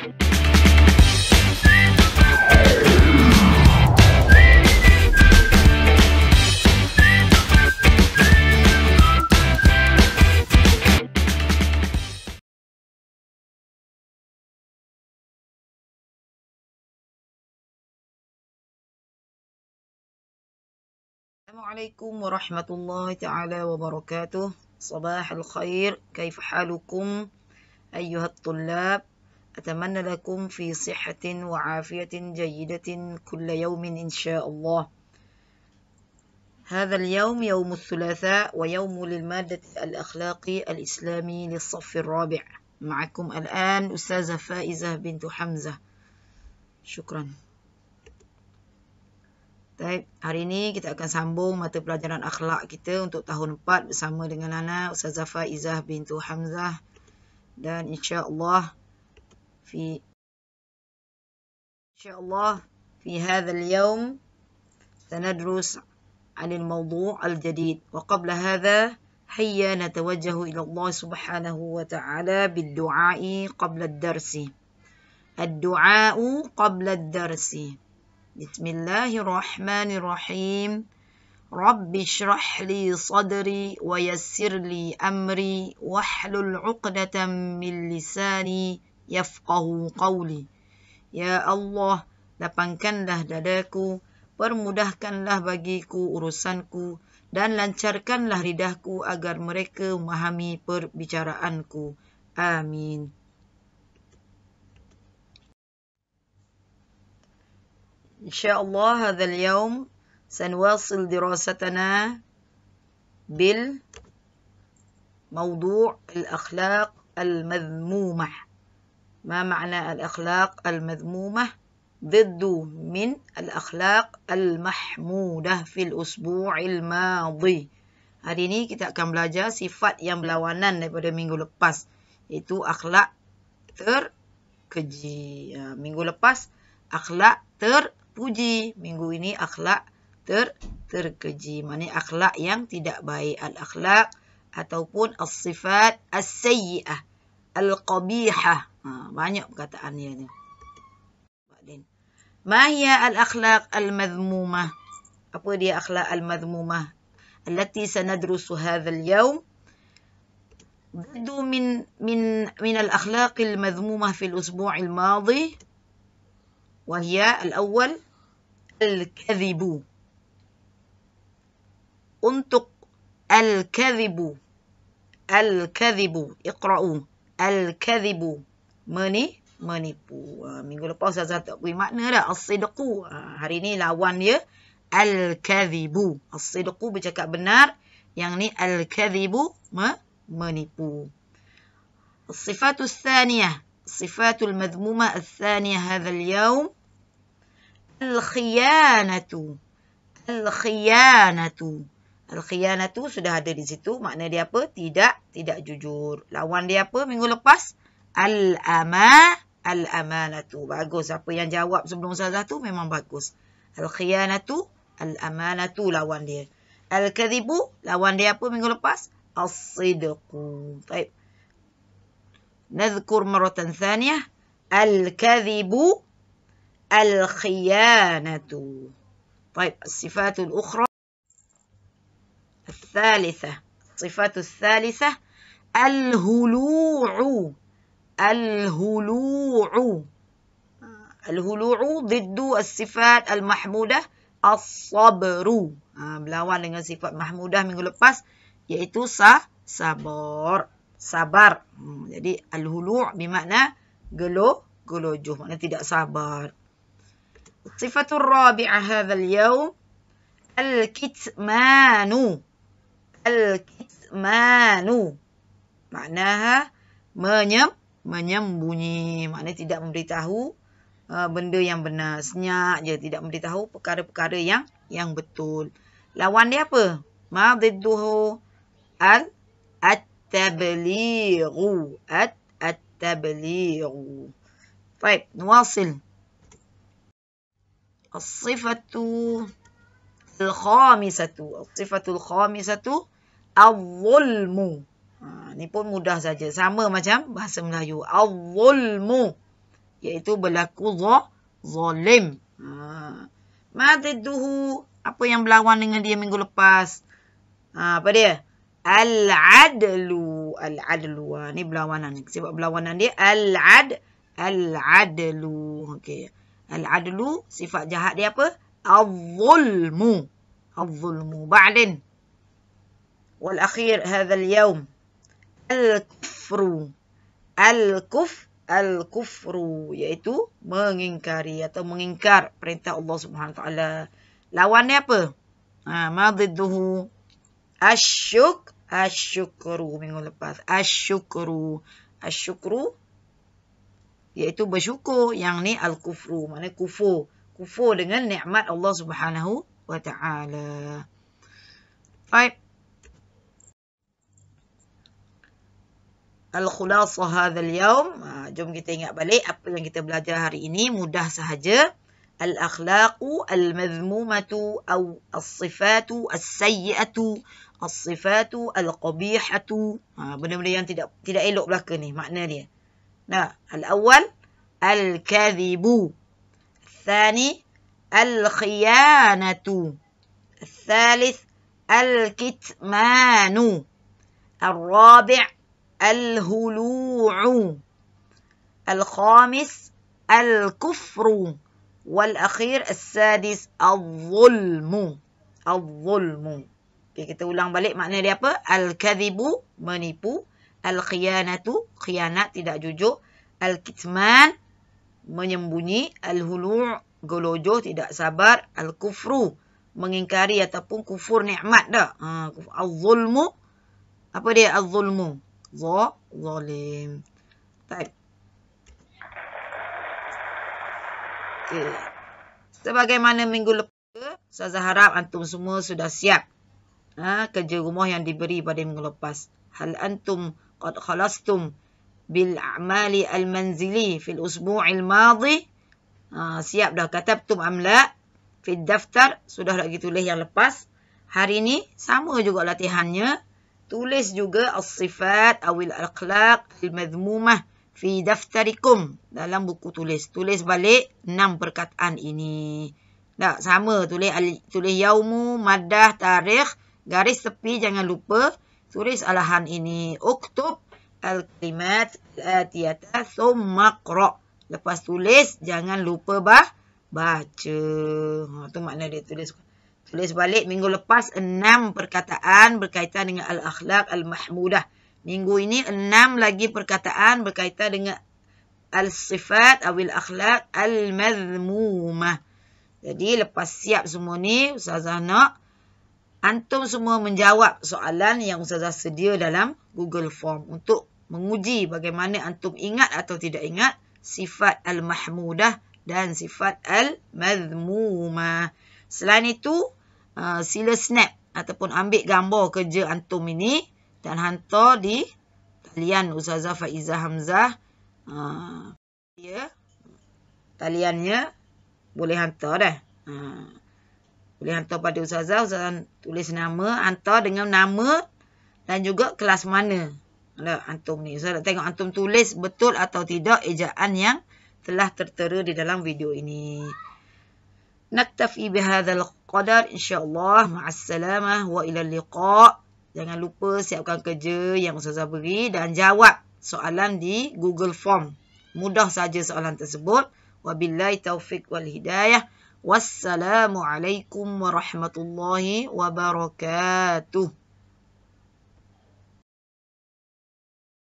السلام عليكم ورحمة الله تعالى وبركاته صباح الخير كيف حالكم أيها الطلاب أتمنى لكم في صحة وعافية جيدة كل يوم إن شاء الله هذا اليوم يوم الثلاثاء ويوم للمادة الأخلاقي الإسلامي للصف الرابع معكم الآن أستاذة فائزة بنت حمزة شكرا طيب hari ini kita akan sambung mata pelajaran akhlak kita untuk tahun 4 bersama dengan Nana Ustazah Faizah bintu Hamzah dan insyaAllah allah في إن شاء الله في هذا اليوم سندرس عن الموضوع الجديد وقبل هذا هيا نتوجه إلى الله سبحانه وتعالى بالدعاء قبل الدرس الدعاء قبل الدرس بسم الله الرحمن الرحيم رب اشرح لي صدري ويسر لي أمري واحلل عقدة من لساني yafqahu qawli. Ya Allah, lapangkanlah dadaku, permudahkanlah bagiku urusanku, dan lancarkanlah lidahku agar mereka memahami perbicaraanku. Amin. hari ini, saya akan الله هذا اليوم سنواصل al-akhlaq al المذمومة ما معنى الأخلاق المذمومة ضد من الأخلاق المحمودة في الأسبوع الماضي Hari ini kita akan belajar sifat yang berlawanan daripada minggu lepas Itu akhlak terkeji ha, Minggu lepas akhlak terpuji Minggu ini akhlak ter terkeji Maksudnya akhlak yang tidak baik Al-akhlak ataupun as-sifat as-sayyi'ah Al-qabihah Ha, banyak perkataan dia tu. Din. Mahia al-akhlaq al-madhmumah. Apa dia akhlaq al-madhmumah? Allati sanadrusu hadha al-yawm. Bidu min min min al-akhlaq al-madhmumah al-usbu' fi ضد من من al-awwal al-kadhibu. Untuk al-kadhibu. Al-kadhibu. Iqra'u. Al-kadhibu. Al-kadhibu. meni menipu. Ah, minggu lepas saya tak beri makna dah. As-sidqu. Ah, hari ni lawan dia al-kadhibu. As-sidqu bercakap benar. Yang ni al-kadhibu menipu. Sifatul thaniyah. Sifatul madmuma al-thaniyah hadha al-yawm. Al-khiyanatu. Al-khiyanatu. Al-khiyanatu sudah ada di situ. Makna dia apa? Tidak. Tidak jujur. Lawan dia apa minggu lepas? Al-khiyanatu. Al-amah. Al-amanatu. Bagus. Apa yang jawab sebelum salah tu memang bagus. Al-khiyanatu. Al-amanatu lawan dia. Al-kadhibu. Lawan dia apa minggu lepas? Al-sidqu. Baik. Nazkur meratan thaniah. Al-kadhibu. Al-khiyanatu. Baik. Sifatul ukhra. Al-thalithah. Sifatul thalithah. Al-hulu'u. Al-Hulu'u. Al-Hulu'u ziddu as-sifat al-mahmudah as-sabru. Ha, berlawan dengan sifat mahmudah minggu lepas iaitu sah, sabar. Sabar. Hmm, jadi al-hulu' bermakna gelo, gelojuh. Makna tidak sabar. Sifatul rabi'ah hadha al-yawm. Al-kitmanu. Al-kitmanu. Maknaha menyem, menyembunyi. Maknanya tidak memberitahu uh, benda yang benar. senyap, je. Tidak memberitahu perkara-perkara yang yang betul. Lawan dia apa? Madiduhu al at-tabliru. At-tabliru. Baik, nuasil. As-sifatu al-khamisatu. As-sifatu khamisatu al Ni pun mudah saja. Sama macam bahasa Melayu. Al-zulmu. Iaitu berlaku zalim. Ha. Madaduhu. Apa yang berlawan dengan dia minggu lepas? Ha, apa dia? Al-adlu. Al-adlu. Ha, ni berlawanan. Sebab berlawanan dia. Al-ad. Al-adlu. Okey. Al-adlu. Sifat jahat dia apa? Al-zulmu. Al-zulmu. Ba'din. والأخير هذا اليوم Al-Kufru. Al-Kuf, Al-Kufru. Iaitu mengingkari atau mengingkar perintah Allah SWT. Lawannya apa? Ha, Madidduhu. Asyuk, Asyukru. Minggu lepas. Asyukru. Asyukru. Iaitu bersyukur. Yang ni Al-Kufru. Maksudnya kufu, kufu dengan ni'mat Allah SWT. Baik. Al-Khulasa hadha al-yawm. Ha, jom kita ingat balik apa yang kita belajar hari ini. Mudah sahaja. Al-akhlaqu al-madhmumatu aw as-sifatu as-sayyi'atu as-sifatu al-qabihatu. Ha, benda-benda yang tidak tidak elok belaka ni makna dia. Nah, al-awwal al-kadhibu. Al-thani al-khiyanatu. Al-thalith al-kitmanu. Al-rabi' الهلوع الخامس الكفر والأخير السادس الظلم الظلم okay, kita ulang balik makna dia apa Al-Kadhibu menipu Al-Khiyanatu khianat tidak jujur Al-Kitman menyembunyi Al-Hulu' golojo tidak sabar Al-Kufru mengingkari ataupun kufur ni'mat dah ha, Al-Zulmu apa dia Al-Zulmu ظ ظلام طيب okay. sebagaimana minggu lepas saya harap antum semua sudah siap ha, kerja rumah yang diberi pada minggu lepas hal antum qad khalastum bil a'mali al manzili fil usbu'il madi ha, siap dah katabtum amla fil daftar sudah dah gitu leh yang lepas hari ini sama juga latihannya tulis juga as-sifat awil al-akhlaq al-madhmumah fi daftarikum dalam buku tulis. Tulis balik enam perkataan ini. Tak sama tulis tulis yaumu, madah, tarikh, garis tepi jangan lupa tulis alahan ini. Uktub al-kalimat al-atiyata thumma qra. Lepas tulis jangan lupa bah baca. Ha tu makna dia tulis. Tulis balik minggu lepas enam perkataan berkaitan dengan Al-Akhlaq Al-Mahmudah. Minggu ini enam lagi perkataan berkaitan dengan Al-Sifat awil Al-Akhlaq Al-Mazmumah. Jadi lepas siap semua ni Ustazah nak antum semua menjawab soalan yang Ustazah sedia dalam Google Form untuk menguji bagaimana antum ingat atau tidak ingat sifat Al-Mahmudah dan sifat Al-Mazmumah. Selain itu, Ah, sila snap ataupun ambil gambar kerja antum ini dan hantar di talian Ustazah Faizah Hamzah. Uh, ya. Taliannya boleh hantar dah. Uh, boleh hantar pada Ustazah. Ustazah tulis nama, hantar dengan nama dan juga kelas mana. Ada antum ni. Ustazah tengok antum tulis betul atau tidak ejaan yang telah tertera di dalam video ini naktafi bihadzal qadar insyaallah ma'assalamah wa ila liqa jangan lupa siapkan kerja yang ustazah beri dan jawab soalan di Google Form mudah saja soalan tersebut wabillahi taufik wal hidayah wassalamu alaikum warahmatullahi wabarakatuh